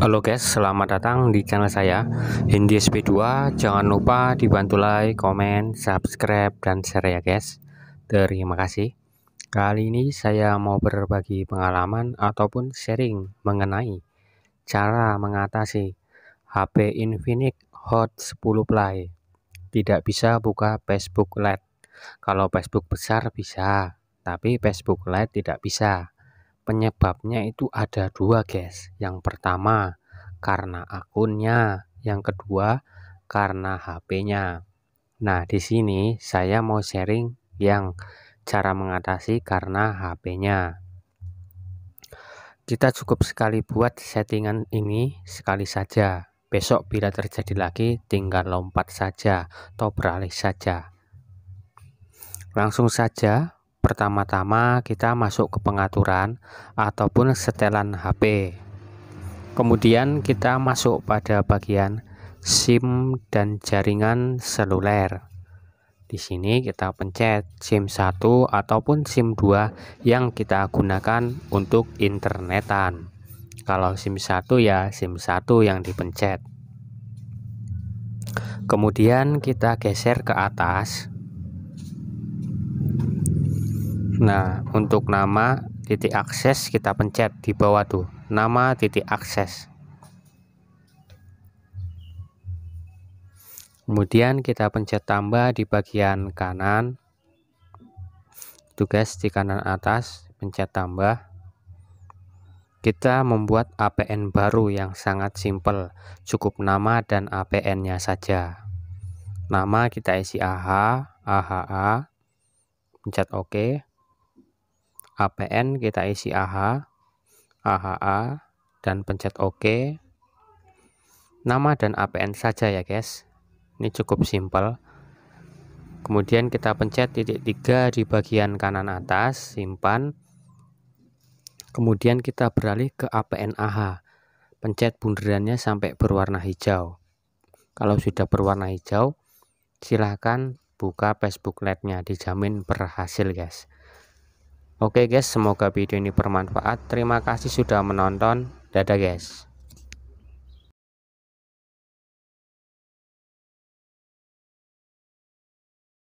Halo guys, selamat datang di channel saya Hindi SP2. Jangan lupa dibantu like, komen, subscribe dan share ya guys. Terima kasih. Kali ini saya mau berbagi pengalaman ataupun sharing mengenai cara mengatasi HP Infinix Hot 10 Play tidak bisa buka Facebook Lite. Kalau Facebook besar bisa, tapi Facebook Lite tidak bisa. Penyebabnya itu ada dua guys. Yang pertama karena akunnya, yang kedua karena HP-nya. Nah, di sini saya mau sharing yang cara mengatasi karena HP-nya. Kita cukup sekali buat settingan ini sekali saja. Besok bila terjadi lagi tinggal lompat saja atau beralih saja. Langsung saja Pertama-tama kita masuk ke pengaturan ataupun setelan HP. Kemudian kita masuk pada bagian SIM dan jaringan seluler. Di sini kita pencet SIM 1 ataupun SIM 2 yang kita gunakan untuk internetan. Kalau SIM 1 ya SIM 1 yang dipencet. Kemudian kita geser ke atas Hmm. Nah, untuk nama titik akses kita pencet di bawah tuh, nama titik akses. Kemudian kita pencet tambah di bagian kanan. Tugas di kanan atas, pencet tambah. Kita membuat APN baru yang sangat simpel, cukup nama dan APN-nya saja. Nama kita isi AH, AHA, pencet OK. APN kita isi AH, AHA, dan pencet OK. Nama dan APN saja ya guys. Ini cukup simpel. Kemudian kita pencet titik tiga di bagian kanan atas, simpan. Kemudian kita beralih ke APN AH. Pencet bundarannya sampai berwarna hijau. Kalau sudah berwarna hijau, silahkan buka Facebook Lab-nya, dijamin berhasil guys. Oke guys, semoga video ini bermanfaat. Terima kasih sudah menonton. Dadah guys.